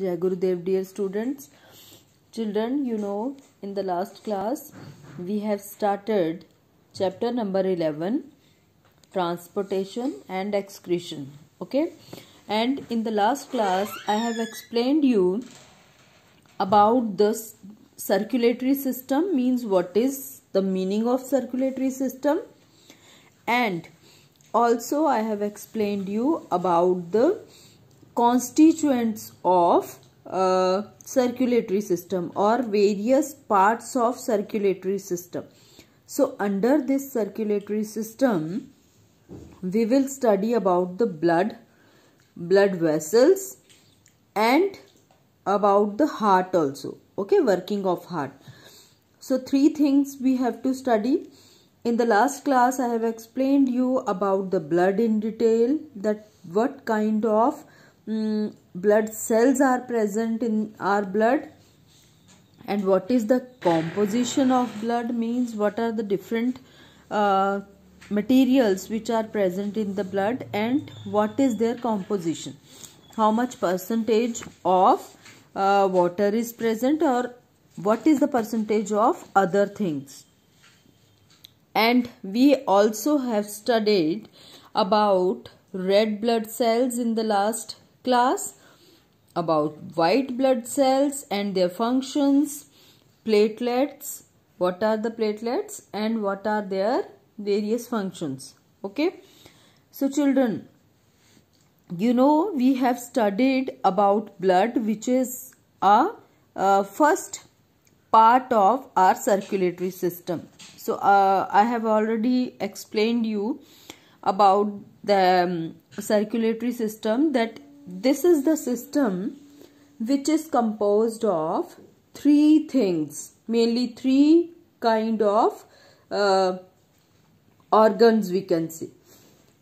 Jai Gurudev dear students. Children, you know in the last class we have started chapter number 11 transportation and excretion. Okay. And in the last class I have explained you about the circulatory system means what is the meaning of circulatory system and also I have explained you about the constituents of uh, circulatory system or various parts of circulatory system. So under this circulatory system, we will study about the blood, blood vessels and about the heart also. Okay, working of heart. So three things we have to study. In the last class, I have explained you about the blood in detail that what kind of um, blood cells are present in our blood and what is the composition of blood means what are the different uh, materials which are present in the blood and what is their composition how much percentage of uh, water is present or what is the percentage of other things and we also have studied about red blood cells in the last class about white blood cells and their functions, platelets, what are the platelets and what are their various functions. Okay. So children, you know we have studied about blood which is a first part of our circulatory system. So uh, I have already explained you about the um, circulatory system that this is the system which is composed of three things mainly three kind of uh, organs we can see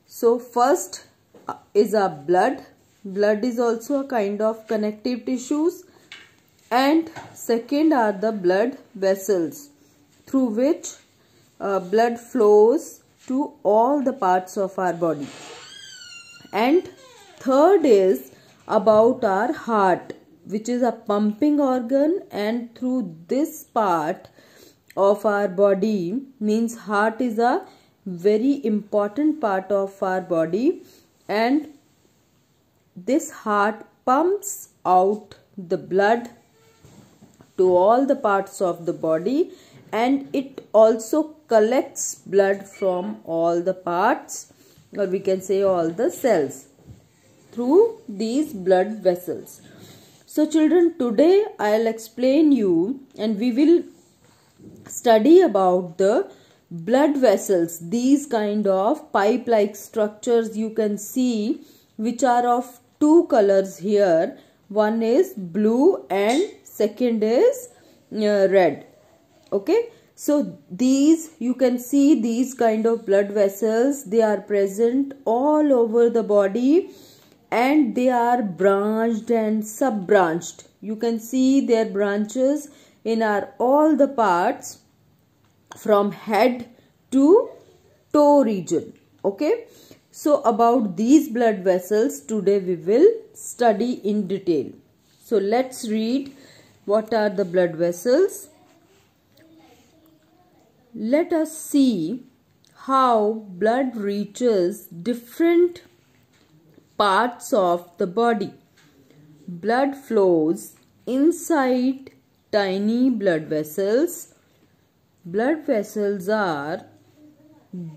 so first uh, is our blood blood is also a kind of connective tissues and second are the blood vessels through which uh, blood flows to all the parts of our body and Third is about our heart, which is a pumping organ, and through this part of our body means heart is a very important part of our body and this heart pumps out the blood to all the parts of the body and it also collects blood from all the parts or we can say all the cells through these blood vessels. So children today I'll explain you and we will study about the blood vessels these kind of pipe like structures you can see which are of two colors here one is blue and second is uh, red okay so these you can see these kind of blood vessels they are present all over the body and they are branched and sub branched you can see their branches in our all the parts from head to toe region okay so about these blood vessels today we will study in detail so let's read what are the blood vessels let us see how blood reaches different parts of the body. Blood flows inside tiny blood vessels. Blood vessels are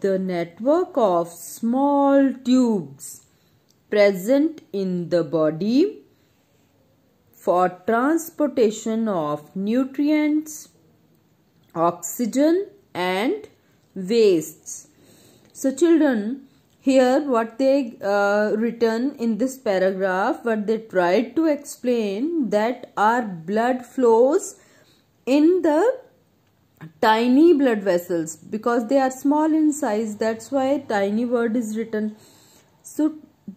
the network of small tubes present in the body for transportation of nutrients, oxygen and wastes. So children, here what they uh, written in this paragraph what they tried to explain that our blood flows in the tiny blood vessels because they are small in size that's why tiny word is written so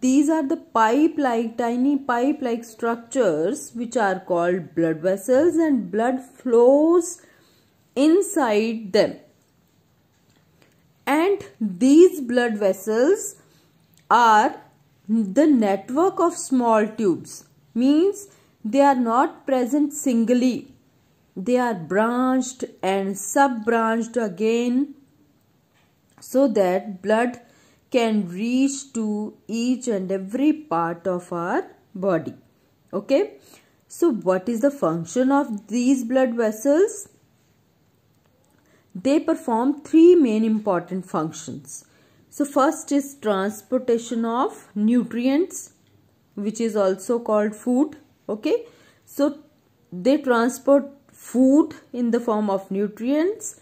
these are the pipe like tiny pipe like structures which are called blood vessels and blood flows inside them and these blood vessels are the network of small tubes means they are not present singly they are branched and sub branched again so that blood can reach to each and every part of our body okay so what is the function of these blood vessels they perform three main important functions. So first is transportation of nutrients which is also called food. Okay. So they transport food in the form of nutrients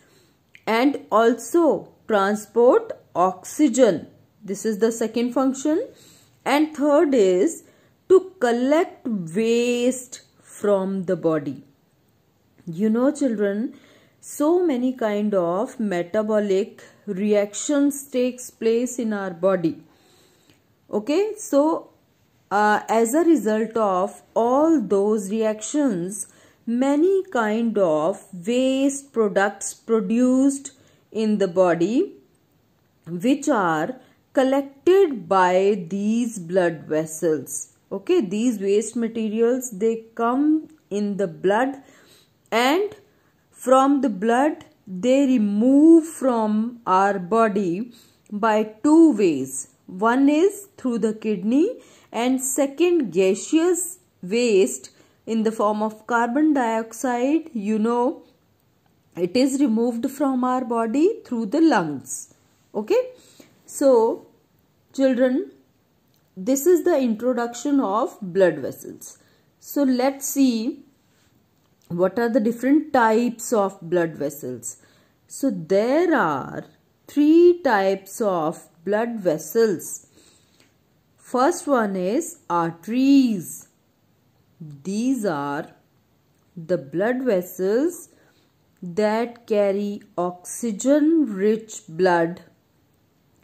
and also transport oxygen. This is the second function. And third is to collect waste from the body. You know children, so many kind of metabolic reactions takes place in our body okay so uh, as a result of all those reactions many kind of waste products produced in the body which are collected by these blood vessels okay these waste materials they come in the blood and from the blood they remove from our body by two ways one is through the kidney and second gaseous waste in the form of carbon dioxide you know it is removed from our body through the lungs okay so children this is the introduction of blood vessels so let's see what are the different types of blood vessels? So there are three types of blood vessels. First one is arteries. These are the blood vessels that carry oxygen rich blood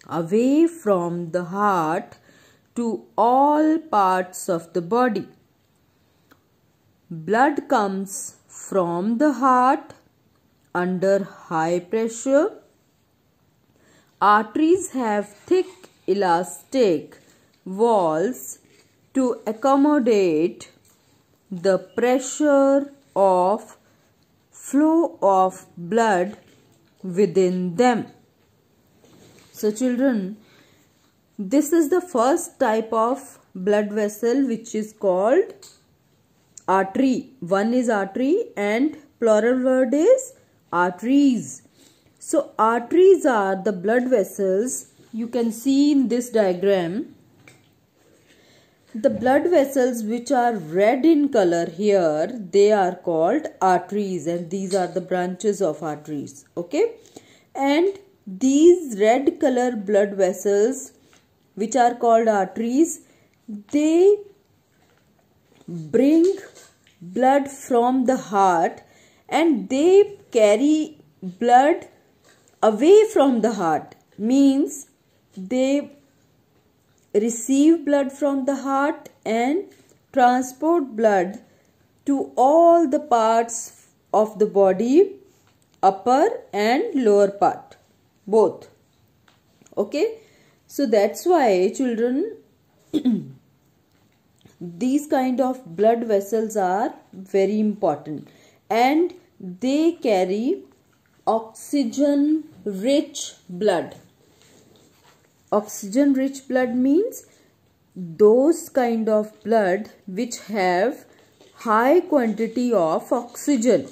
away from the heart to all parts of the body. Blood comes from the heart under high pressure. Arteries have thick elastic walls to accommodate the pressure of flow of blood within them. So children, this is the first type of blood vessel which is called artery. One is artery and plural word is arteries. So arteries are the blood vessels. You can see in this diagram. The blood vessels which are red in color here, they are called arteries and these are the branches of arteries. Okay. And these red color blood vessels which are called arteries, they bring blood from the heart and they carry blood away from the heart means they receive blood from the heart and transport blood to all the parts of the body upper and lower part both okay so that's why children these kind of blood vessels are very important and they carry oxygen rich blood oxygen rich blood means those kind of blood which have high quantity of oxygen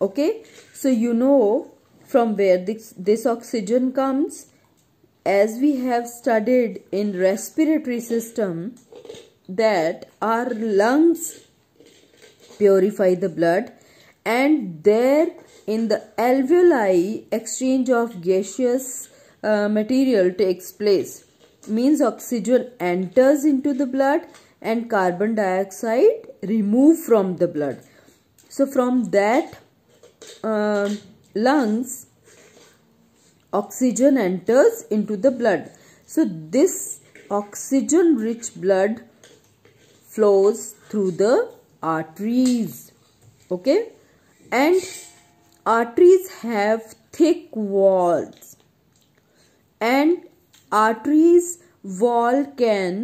okay so you know from where this, this oxygen comes as we have studied in respiratory system that our lungs purify the blood and there in the alveoli exchange of gaseous uh, material takes place means oxygen enters into the blood and carbon dioxide removed from the blood so from that uh, lungs oxygen enters into the blood so this oxygen rich blood flows through the arteries. Okay. And arteries have thick walls. And arteries wall can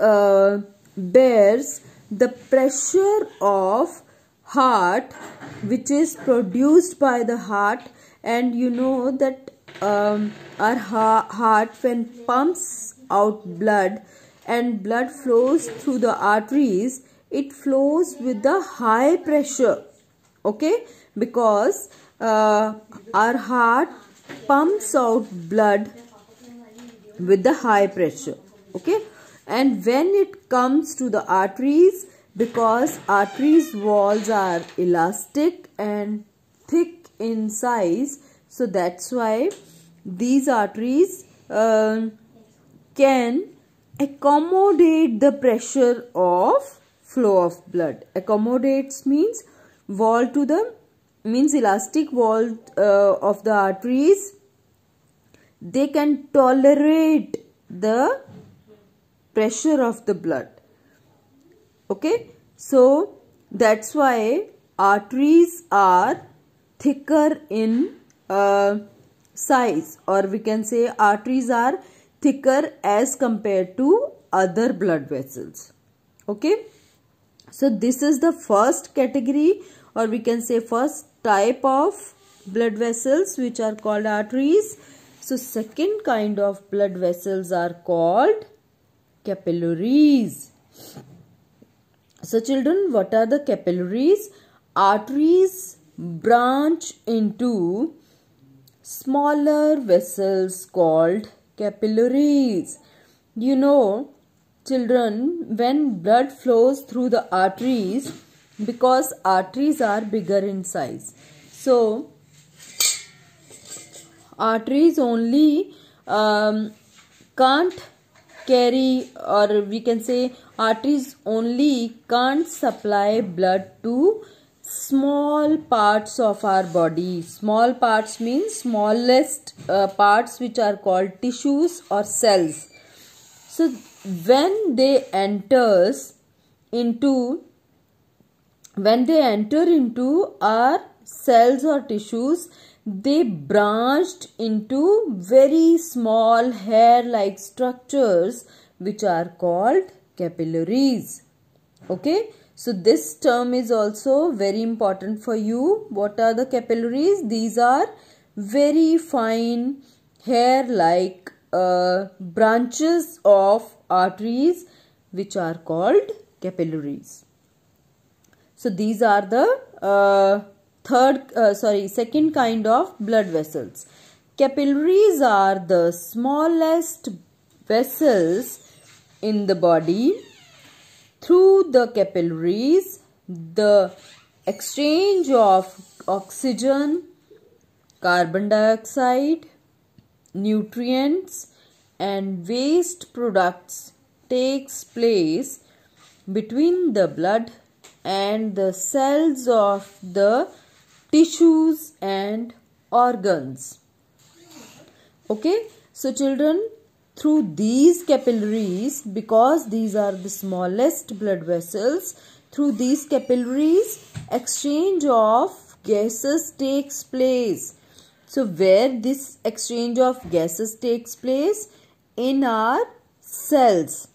uh, bears the pressure of heart which is produced by the heart and you know that um, our heart when pumps out blood and blood flows through the arteries, it flows with the high pressure. Okay, because uh, our heart pumps out blood with the high pressure. Okay, and when it comes to the arteries, because arteries walls are elastic and thick in size, so that's why these arteries uh, can accommodate the pressure of flow of blood. Accommodates means wall to the means elastic wall uh, of the arteries. They can tolerate the pressure of the blood. Okay. So that's why arteries are thicker in uh, size or we can say arteries are thicker as compared to other blood vessels. Okay. So this is the first category or we can say first type of blood vessels which are called arteries. So second kind of blood vessels are called capillaries. So children, what are the capillaries? Arteries branch into smaller vessels called capillaries. You know, children, when blood flows through the arteries, because arteries are bigger in size. So, arteries only um, can't carry or we can say arteries only can't supply blood to small parts of our body small parts means smallest uh, parts which are called tissues or cells so when they enters into when they enter into our cells or tissues they branched into very small hair like structures which are called capillaries okay so this term is also very important for you. What are the capillaries? These are very fine hair like uh, branches of arteries which are called capillaries. So these are the uh, third uh, sorry second kind of blood vessels. Capillaries are the smallest vessels in the body through the capillaries, the exchange of oxygen, carbon dioxide, nutrients and waste products takes place between the blood and the cells of the tissues and organs. Okay, so children through these capillaries because these are the smallest blood vessels through these capillaries exchange of gases takes place so where this exchange of gases takes place in our cells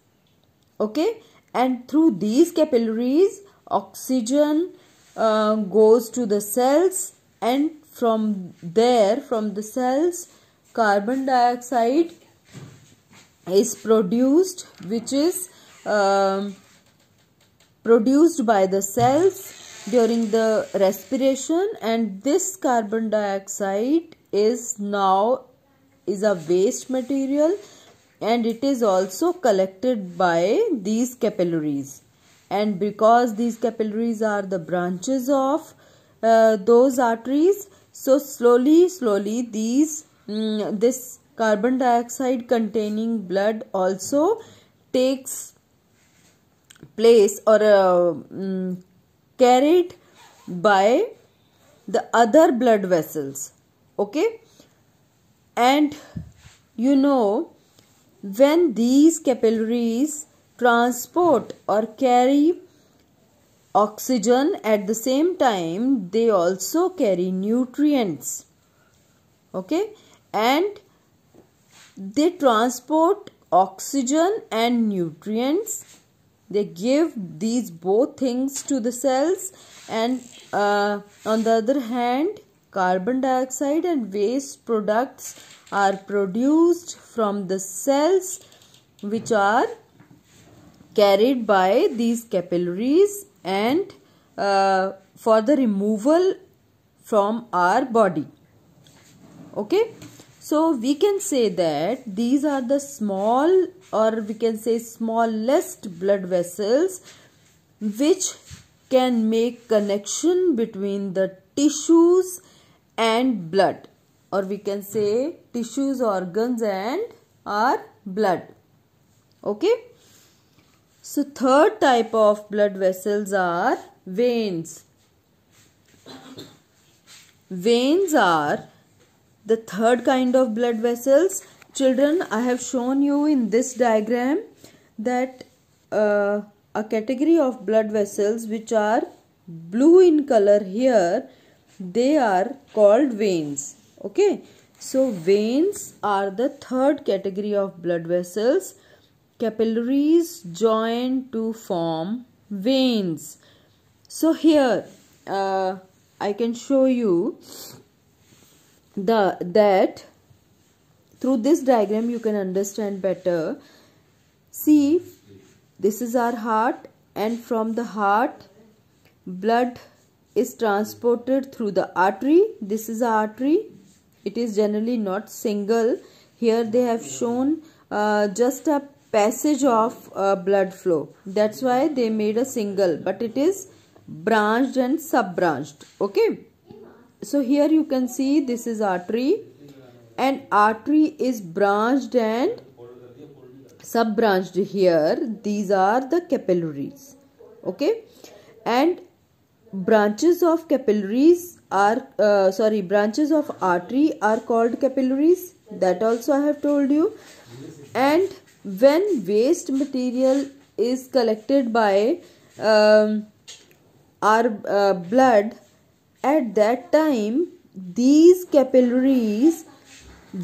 okay and through these capillaries oxygen uh, goes to the cells and from there from the cells carbon dioxide is produced which is um, produced by the cells during the respiration and this carbon dioxide is now is a waste material and it is also collected by these capillaries and because these capillaries are the branches of uh, those arteries so slowly slowly these mm, this Carbon dioxide containing blood also takes place or uh, um, carried by the other blood vessels. Okay. And you know when these capillaries transport or carry oxygen at the same time they also carry nutrients okay and they transport oxygen and nutrients. They give these both things to the cells and uh, on the other hand carbon dioxide and waste products are produced from the cells which are carried by these capillaries and uh, for the removal from our body okay so we can say that these are the small or we can say smallest blood vessels which can make connection between the tissues and blood or we can say tissues organs and our blood okay so third type of blood vessels are veins veins are the third kind of blood vessels, children, I have shown you in this diagram that uh, a category of blood vessels which are blue in color here, they are called veins. Okay, so veins are the third category of blood vessels. Capillaries join to form veins. So here uh, I can show you the that through this diagram you can understand better see this is our heart and from the heart blood is transported through the artery this is artery it is generally not single here they have shown uh, just a passage of uh, blood flow that's why they made a single but it is branched and sub branched okay so here you can see this is artery and artery is branched and sub branched here these are the capillaries okay and branches of capillaries are uh, sorry branches of artery are called capillaries that also i have told you and when waste material is collected by um, our uh, blood at that time, these capillaries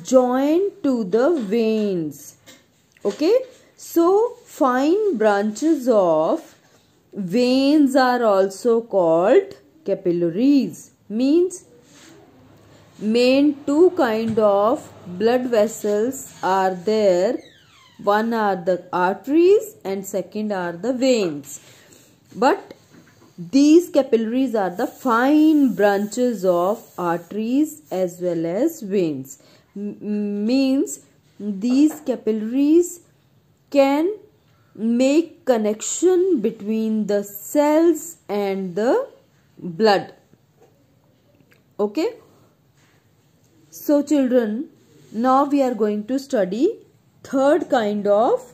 join to the veins. Okay, so fine branches of veins are also called capillaries means main two kind of blood vessels are there one are the arteries and second are the veins but these capillaries are the fine branches of arteries as well as veins. M means these capillaries can make connection between the cells and the blood. Okay. So children, now we are going to study third kind of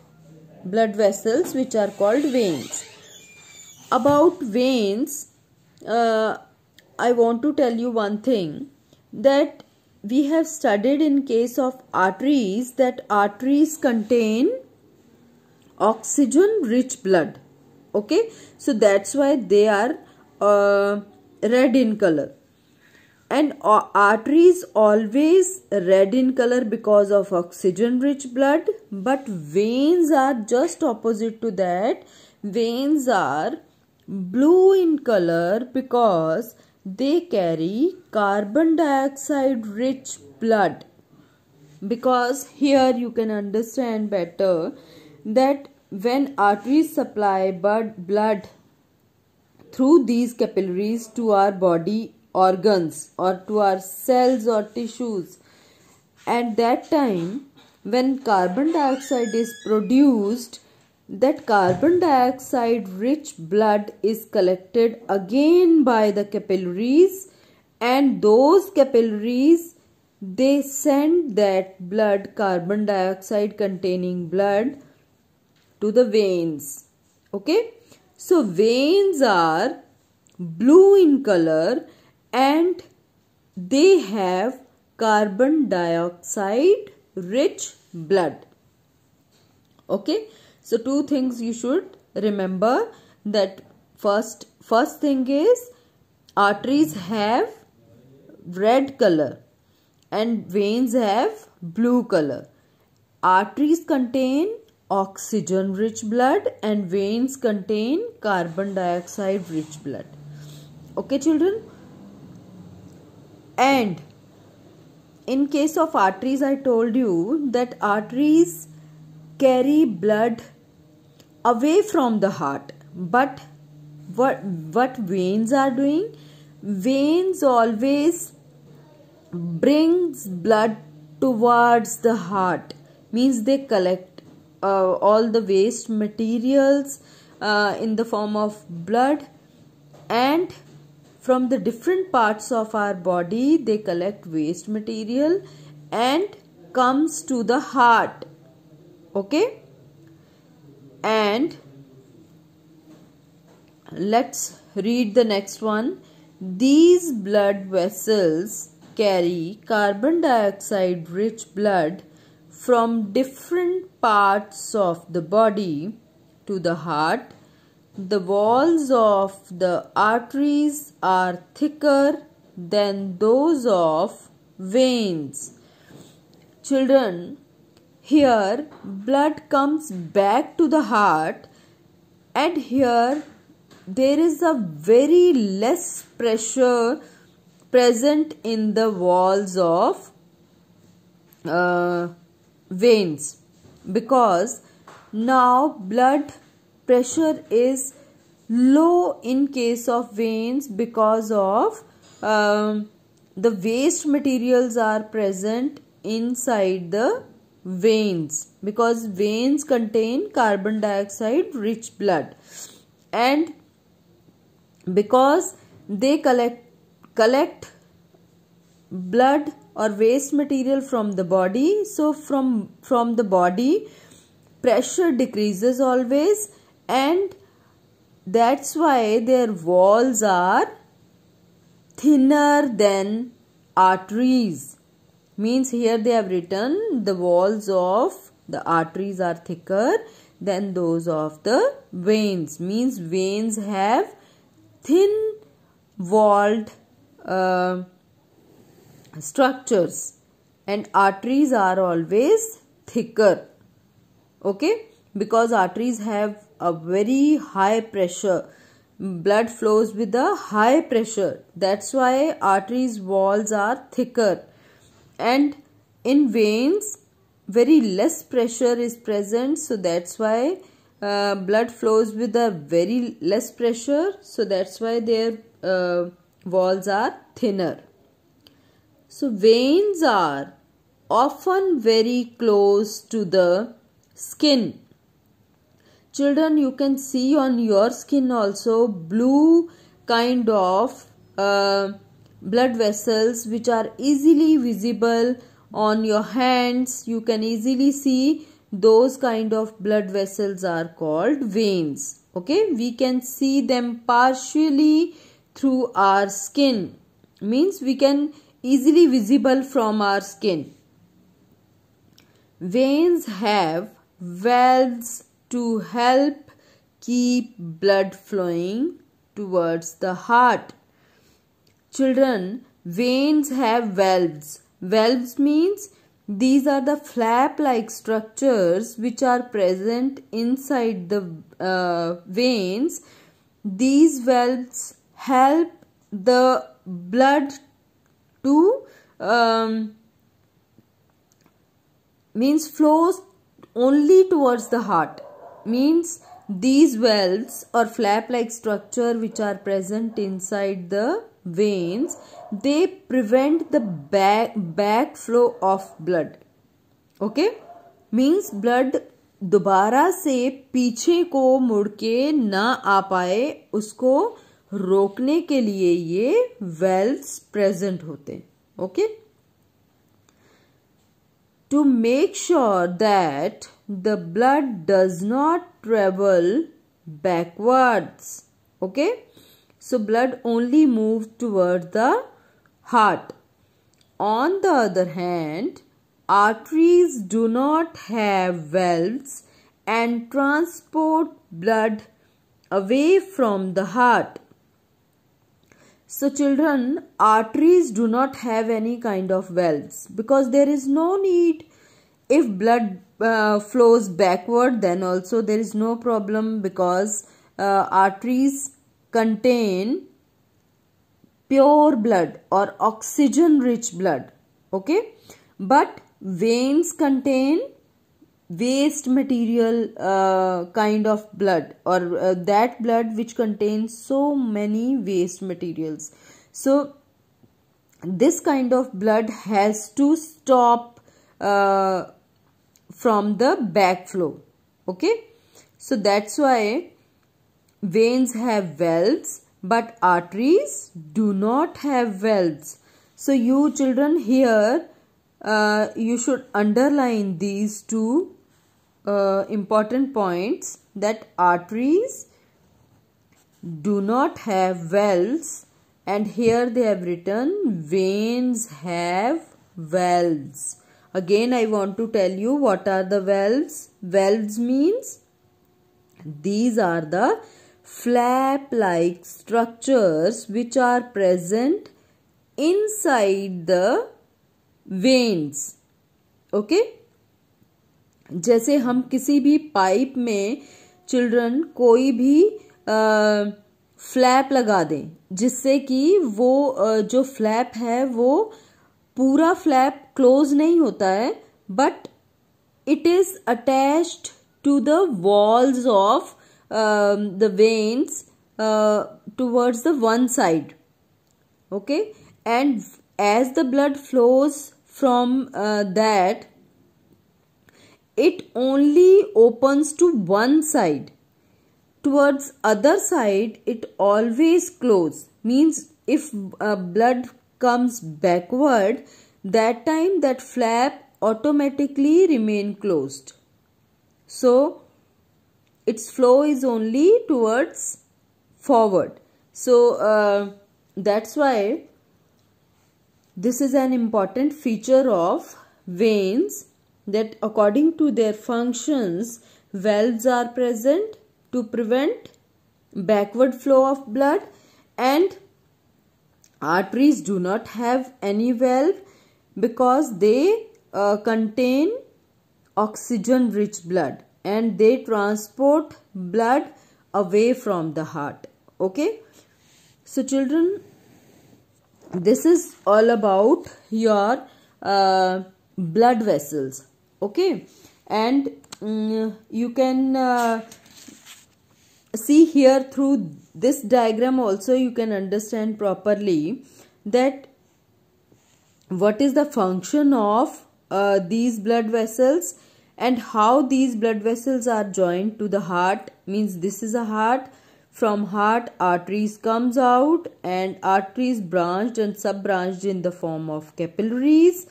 blood vessels which are called veins about veins uh, i want to tell you one thing that we have studied in case of arteries that arteries contain oxygen rich blood okay so that's why they are uh, red in color and uh, arteries always red in color because of oxygen rich blood but veins are just opposite to that veins are blue in color because they carry carbon dioxide rich blood because here you can understand better that when arteries supply blood through these capillaries to our body organs or to our cells or tissues at that time when carbon dioxide is produced that carbon dioxide rich blood is collected again by the capillaries and those capillaries they send that blood carbon dioxide containing blood to the veins okay so veins are blue in color and they have carbon dioxide rich blood okay so two things you should remember that first first thing is arteries have red color and veins have blue color. Arteries contain oxygen rich blood and veins contain carbon dioxide rich blood. Okay children? And in case of arteries I told you that arteries carry blood away from the heart. But what, what veins are doing? Veins always brings blood towards the heart means they collect uh, all the waste materials uh, in the form of blood and from the different parts of our body they collect waste material and comes to the heart okay and let's read the next one these blood vessels carry carbon dioxide rich blood from different parts of the body to the heart the walls of the arteries are thicker than those of veins children here, blood comes back to the heart, and here there is a very less pressure present in the walls of uh, veins because now blood pressure is low in case of veins because of um, the waste materials are present inside the veins because veins contain carbon dioxide rich blood and because they collect collect blood or waste material from the body so from from the body pressure decreases always and that's why their walls are thinner than arteries means here they have written the walls of the arteries are thicker than those of the veins means veins have thin walled uh, structures and arteries are always thicker okay because arteries have a very high pressure blood flows with a high pressure that's why arteries walls are thicker and in veins very less pressure is present so that's why uh, blood flows with a very less pressure so that's why their uh, walls are thinner so veins are often very close to the skin children you can see on your skin also blue kind of uh, blood vessels which are easily visible on your hands you can easily see those kind of blood vessels are called veins okay we can see them partially through our skin means we can easily visible from our skin veins have valves to help keep blood flowing towards the heart Children, veins have valves. Valves means these are the flap-like structures which are present inside the uh, veins. These valves help the blood to um, means flows only towards the heart means these valves or flap like structure which are present inside the veins they prevent the back back flow of blood okay means blood दोबारा से पीछे को मुड़ के ना आ पाए उसको रोकने के लिए ये वेल्व्स प्रेजेंट होते okay to make sure that the blood does not travel backwards okay So blood only moves toward the heart. On the other hand, arteries do not have valves and transport blood away from the heart. So children, arteries do not have any kind of valves because there is no need if blood uh, flows backward then also there is no problem because uh, arteries contain pure blood or oxygen rich blood okay but veins contain waste material uh, kind of blood or uh, that blood which contains so many waste materials so this kind of blood has to stop uh, from the backflow okay so that's why Veins have valves but arteries do not have valves. So you children here uh, you should underline these two uh, important points that arteries do not have valves and here they have written veins have valves. Again I want to tell you what are the valves. Valves means these are the flap-like structures which are present inside the veins okay जैसे हम किसी भी pipe में children कोई भी आ, flap लगा दें जिससे कि वो जो फ्लैप है वो पूरा फ्लैप क्लोज नहीं होता है but it is attached to the walls of um, the veins uh, towards the one side okay and as the blood flows from uh, that it only opens to one side towards other side it always close. means if uh, blood comes backward that time that flap automatically remain closed so its flow is only towards forward. So uh, that's why this is an important feature of veins that according to their functions valves are present to prevent backward flow of blood and arteries do not have any valve because they uh, contain oxygen rich blood and they transport blood away from the heart okay so children this is all about your uh, blood vessels okay and um, you can uh, see here through this diagram also you can understand properly that what is the function of uh, these blood vessels and how these blood vessels are joined to the heart means this is a heart from heart arteries comes out and arteries branched and sub branched in the form of capillaries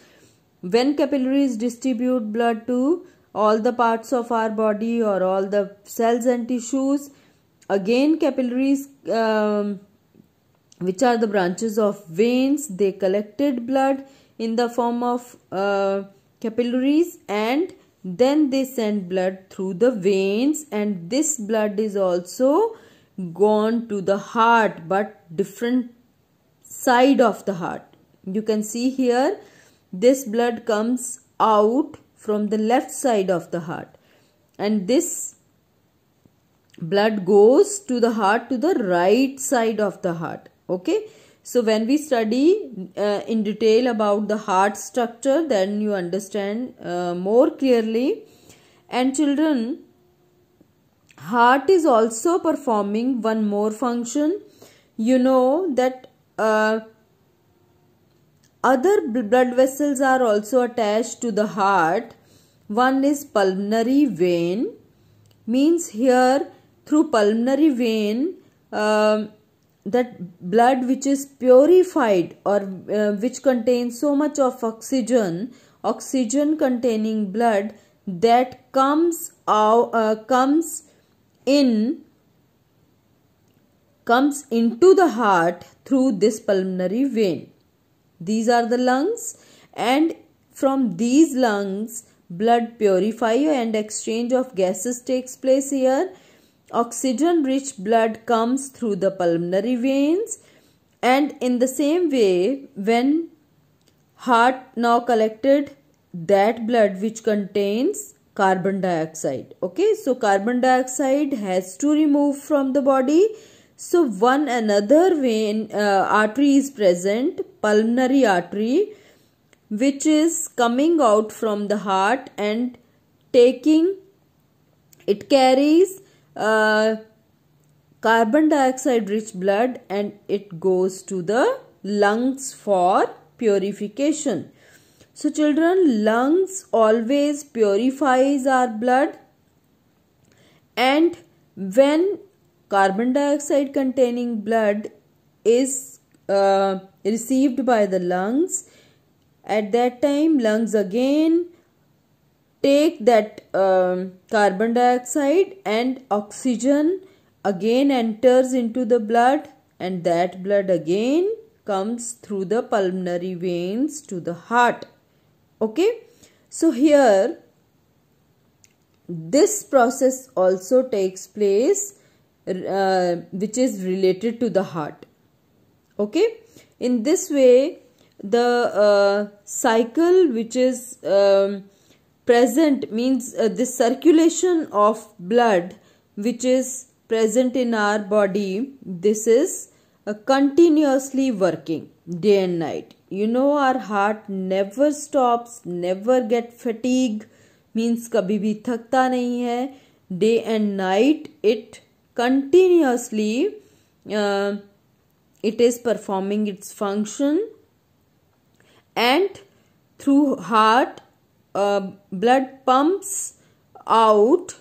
when capillaries distribute blood to all the parts of our body or all the cells and tissues again capillaries um, which are the branches of veins they collected blood in the form of uh, capillaries and then they send blood through the veins and this blood is also gone to the heart but different side of the heart. You can see here this blood comes out from the left side of the heart and this blood goes to the heart to the right side of the heart okay so when we study uh, in detail about the heart structure, then you understand uh, more clearly. And children, heart is also performing one more function. You know that uh, other blood vessels are also attached to the heart. One is pulmonary vein, means here through pulmonary vein, um, that blood which is purified or uh, which contains so much of oxygen oxygen containing blood that comes out uh, comes in comes into the heart through this pulmonary vein these are the lungs and from these lungs blood purifier and exchange of gases takes place here oxygen rich blood comes through the pulmonary veins and in the same way when heart now collected that blood which contains carbon dioxide okay so carbon dioxide has to remove from the body so one another vein uh, artery is present pulmonary artery which is coming out from the heart and taking it carries uh, carbon dioxide rich blood and it goes to the lungs for purification. So children lungs always purifies our blood and when carbon dioxide containing blood is uh, received by the lungs at that time lungs again take that um, carbon dioxide and oxygen again enters into the blood and that blood again comes through the pulmonary veins to the heart okay so here this process also takes place uh, which is related to the heart okay in this way the uh, cycle which is um, present means uh, this circulation of blood which is present in our body this is uh, continuously working day and night you know our heart never stops never get fatigue means कभी भी थकता नहीं है day and night it continuously uh, it is performing its function and through heart uh, blood pumps out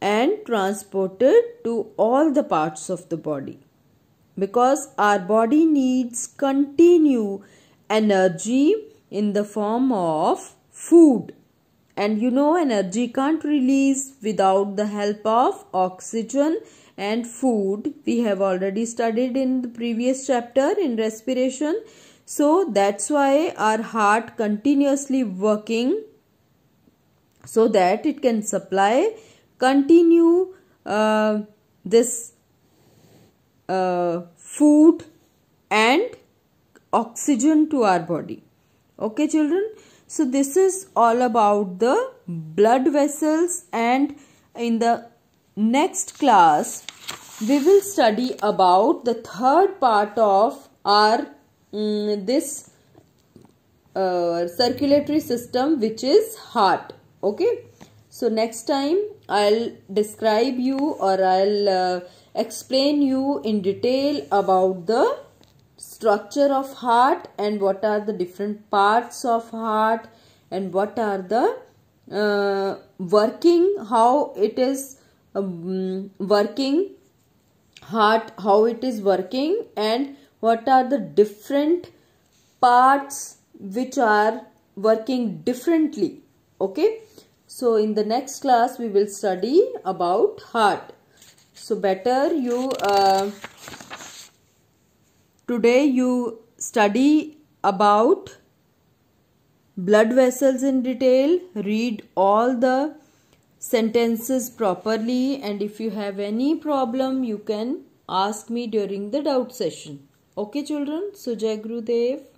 and transported to all the parts of the body because our body needs continue energy in the form of food and you know energy can't release without the help of oxygen and food we have already studied in the previous chapter in respiration so that's why our heart continuously working so that it can supply continue uh, this uh, food and oxygen to our body okay children so this is all about the blood vessels and in the next class we will study about the third part of our um, this uh, circulatory system which is heart okay so next time i'll describe you or i'll uh, explain you in detail about the structure of heart and what are the different parts of heart and what are the uh, working how it is um, working heart how it is working and what are the different parts which are working differently okay so in the next class we will study about heart so better you uh, today you study about blood vessels in detail read all the sentences properly and if you have any problem you can ask me during the doubt session Okay children, so Jai Gurudev.